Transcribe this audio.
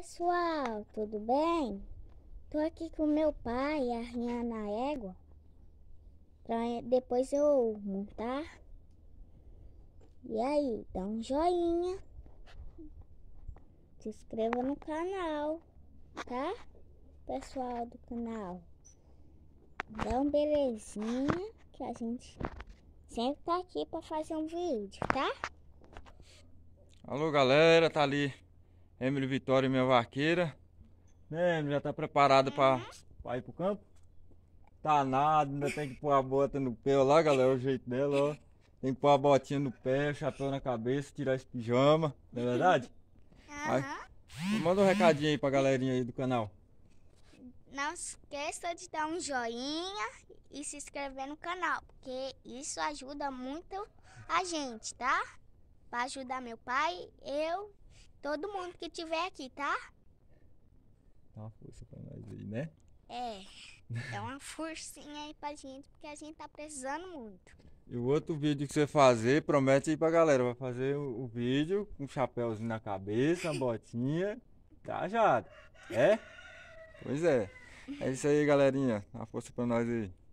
pessoal, tudo bem? Tô aqui com meu pai arranhando a égua para depois eu montar. E aí, dá um joinha. Se inscreva no canal, tá? Pessoal do canal. Dá um belezinha que a gente sempre tá aqui para fazer um vídeo, tá? Alô, galera, tá ali Emily Vitória, minha vaqueira. Né, Emily, já tá preparada pra, uhum. pra ir pro campo? Tá nada, ainda tem que pôr a bota no pé, ó lá, galera, o jeito dela, ó. Tem que pôr a botinha no pé, chapéu na cabeça, tirar esse pijama, não é verdade? Aí, manda um recadinho aí pra galerinha aí do canal. Não esqueça de dar um joinha e se inscrever no canal, porque isso ajuda muito a gente, tá? Pra ajudar meu pai, eu Todo mundo que tiver aqui, tá? Dá uma força pra nós aí, né? É. Dá uma forcinha aí pra gente, porque a gente tá precisando muito. E o outro vídeo que você fazer, promete aí pra galera. Vai fazer o, o vídeo com um chapéuzinho na cabeça, uma botinha. Tá, Jato? É? Pois é. É isso aí, galerinha. Uma força pra nós aí.